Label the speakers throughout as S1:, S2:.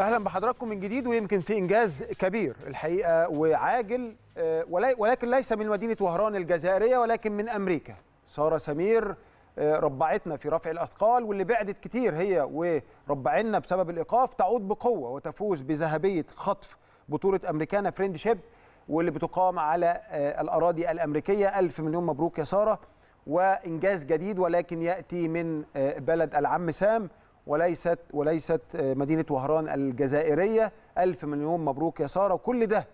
S1: اهلا بحضراتكم من جديد ويمكن في انجاز كبير الحقيقه وعاجل آه، ولكن ليس من مدينه وهران الجزائريه ولكن من امريكا ساره سمير آه، ربعتنا في رفع الاثقال واللي بعدت كتير هي وربعنا بسبب الايقاف تعود بقوه وتفوز بذهبيه خطف بطوله امريكانا فريند شيب واللي بتقام على آه، الاراضي الامريكيه الف مليون مبروك يا ساره وانجاز جديد ولكن ياتي من بلد العم سام وليست وليست آه، مدينه وهران الجزائريه الف مليون مبروك يا ساره وكل ده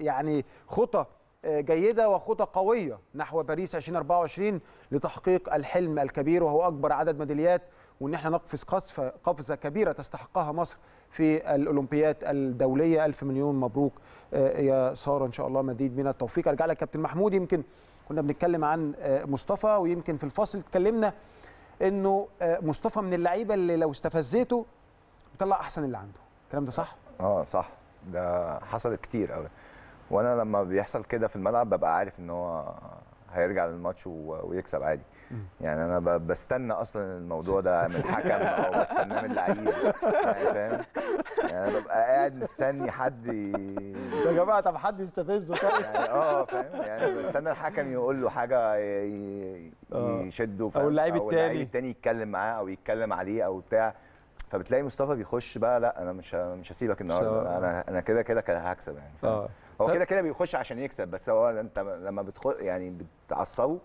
S1: يعني خطى آه، جيده وخطى قويه نحو باريس 2024 لتحقيق الحلم الكبير وهو اكبر عدد ميداليات وان احنا نقفز قفزه قفزه كبيره تستحقها مصر في الاولمبياد الدوليه الف مليون مبروك آه، يا ساره ان شاء الله مزيد من التوفيق ارجع لك كابتن محمود يمكن كنا بنتكلم عن مصطفى ويمكن في الفصل اتكلمنا انه آه، مصطفى من اللعيبه اللي لو استفزيته بيطلع احسن اللي عنده الكلام ده صح
S2: اه صح ده حصل كتير قوي وانا لما بيحصل كده في الملعب ببقى عارف ان هو هيرجع للماتش ويكسب عادي يعني انا بستنى اصلا الموضوع ده من الحكم او بستناه من اللعيب
S1: يعني
S2: فاهم يعني انا ببقى قاعد مستني حد يا جماعه
S1: طب حد يستفزه طيب يعني
S2: اه فاهم يعني بستنى الحكم يقول له حاجه يشده او اللعيب التاني التاني يتكلم معاه او يتكلم عليه او بتاع فبتلاقي مصطفى بيخش بقى لا انا مش مش هسيبك النهارده انا انا كده كده هكسب يعني اه هو كده كده بيخش عشان يكسب بس هو انت لما بتخش يعني بتعصبه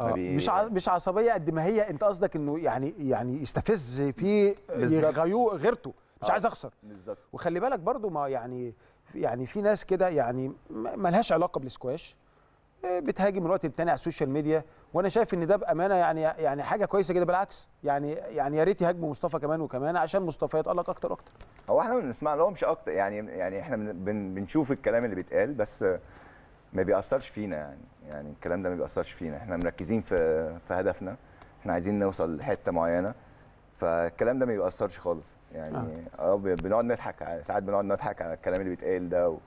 S2: آه. مش
S1: مش عصبيه قد ما هي انت قصدك انه يعني يعني يستفز في غيور غيرته مش آه. عايز اخسر بالظبط وخلي بالك برضو ما يعني يعني في ناس كده يعني لهاش علاقه بالسكواش بتهاجم الوقت وقت على السوشيال ميديا وانا شايف ان ده بامانه يعني يعني حاجه كويسه جدا بالعكس يعني يعني يا ريت يهاجموا مصطفى كمان وكمان عشان مصطفى يتالق اكتر واكتر
S2: هو احنا بنسمع لهمش اكتر يعني يعني احنا بن بنشوف الكلام اللي بيتقال بس ما بيأثرش فينا يعني يعني الكلام ده ما بيأثرش فينا احنا مركزين في في هدفنا احنا عايزين نوصل لحته معينه فالكلام ده ما بيأثرش خالص يعني اه, آه، بنقعد نضحك ساعات بنقعد نضحك على الكلام اللي بيتقال ده و...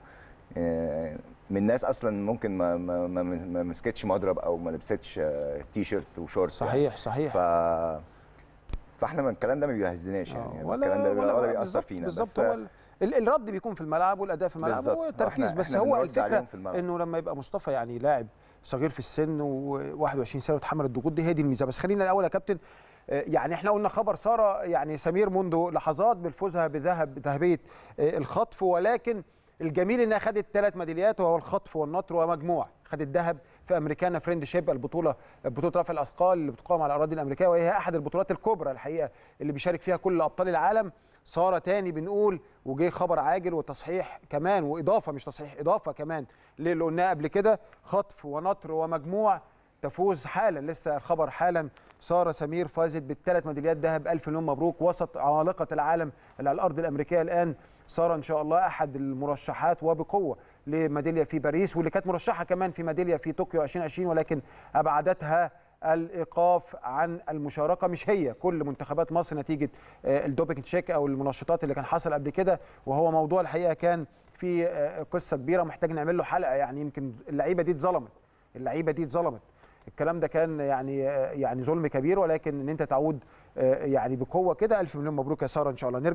S2: آه، من ناس اصلا ممكن ما ما ما, ما مسكتش مضرب او ما لبستش آه، تي شيرت وشورت يعني. صحيح يعني. صحيح ف فاحنا من الكلام ده ما بيهزناش يعني, آه، يعني ولا الكلام ده ولا, ولا بيأثر فينا بالظبط هو
S1: الرد بيكون في الملعب والاداء في الملعب والتركيز بس هو الفكره انه لما يبقى مصطفى يعني لاعب صغير في السن و21 سنه وتحمل الضغوط دي هي دي الميزه بس خلينا الاول يا كابتن آه، يعني احنا قلنا خبر ساره يعني سمير منذ لحظات بالفوزها بذهب ذهبيه الخطف ولكن الجميل انها خدت ثلاث ميداليات وهو الخطف والنطر ومجموع خدت ذهب في امريكانا فريند شيب البطوله بطوله رفع الاثقال اللي بتقام على الاراضي الامريكيه وهي احد البطولات الكبرى الحقيقه اللي بيشارك فيها كل ابطال العالم ساره تاني بنقول وجه خبر عاجل وتصحيح كمان واضافه مش تصحيح اضافه كمان للي قلناه قبل كده خطف ونطر ومجموع تفوز حالا لسه الخبر حالا ساره سمير فازت بالثلاث ميداليات ذهب الف مليون مبروك وسط عمالقه العالم اللي على الارض الامريكيه الان ساره ان شاء الله احد المرشحات وبقوه لميداليه في باريس واللي كانت مرشحه كمان في ميداليه في طوكيو 2020 ولكن ابعدتها الايقاف عن المشاركه مش هي كل منتخبات مصر نتيجه آه، الدوبينج تشيك او المنشطات اللي كان حصل قبل كده وهو موضوع الحقيقه كان في آه، قصه كبيره محتاج نعمل له حلقه يعني يمكن اللعيبه دي اتظلمت اللعيبه دي اتظلمت الكلام ده كان يعني آه، يعني ظلم كبير ولكن ان انت تعود يعني بقوه كده الف مليون مبروك يا ساره ان شاء الله نرجع